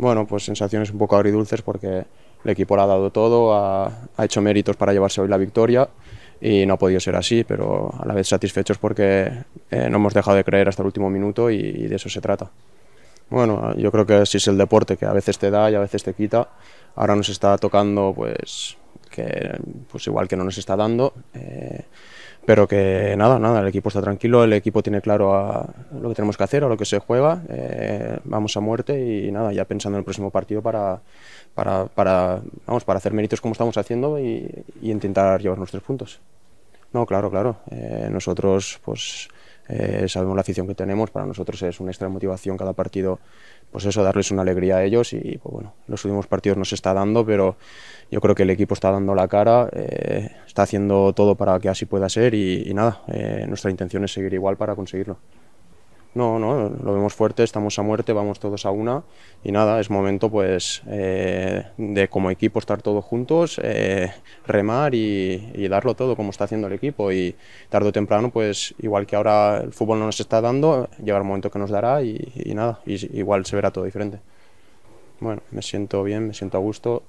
bueno, pues sensaciones un poco agridulces porque el equipo lo ha dado todo, ha, hecho méritos para llevarse hoy la victoria y no ha podido ser así, pero a la vez satisfechos porque eh, no hemos dejado de creer hasta el último minuto y, de eso se trata. Bueno, yo creo que si es el deporte que a veces te da y a veces te quita. Ahora nos está tocando, pues, pues igual que no nos está dando. Eh, pero que nada, nada, el equipo está tranquilo, el equipo tiene claro a lo que tenemos que hacer, a lo que se juega, eh, vamos a muerte y nada, ya pensando en el próximo partido para, para, vamos, para hacer méritos como estamos haciendo y, intentar llevar nuestros puntos. No, claro, claro, eh, nosotros pues... Eh, sabemos la afición que tenemos, para nosotros es una extra motivación cada partido pues eso, darles una alegría a ellos y pues bueno, los últimos partidos nos está dando, pero yo creo que el equipo está dando la cara, eh, está haciendo todo para que así pueda ser y, nada, eh, nuestra intención es seguir igual para conseguirlo. No, no, lo vemos fuerte, estamos a muerte, vamos todos a una y nada, es momento pues eh, de como equipo estar todos juntos, eh, remar y, darlo todo como está haciendo el equipo y tarde o temprano pues igual que ahora el fútbol no nos está dando, llegará el momento que nos dará y, nada, y, igual se verá todo diferente. Bueno, me siento bien, me siento a gusto,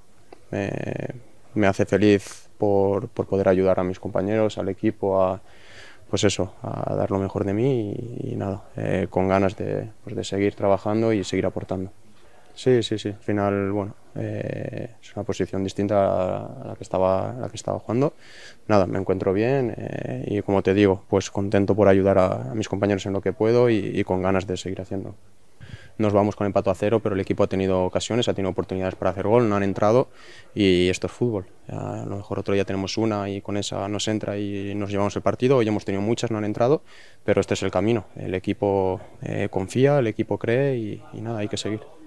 me, hace feliz por, por poder ayudar a mis compañeros, al equipo, a pues eso, a dar lo mejor de mí y, nada, eh, con ganas pues de, seguir trabajando y seguir aportando. Sí, sí, sí, al final, bueno, eh, es una posición distinta a la que estaba, la que estaba jugando. Nada, me encuentro bien eh, y como te digo, pues contento por ayudar a, mis compañeros en lo que puedo y con ganas de seguir haciendo nos vamos con empate a cero, pero el equipo ha tenido ocasiones, ha tenido oportunidades para hacer gol, no han entrado y esto es fútbol. A lo mejor otro día tenemos una y con esa nos entra y nos llevamos el partido. Hoy hemos tenido muchas, no han entrado, pero este es el camino. El equipo eh, confía, el equipo cree y nada, hay que seguir.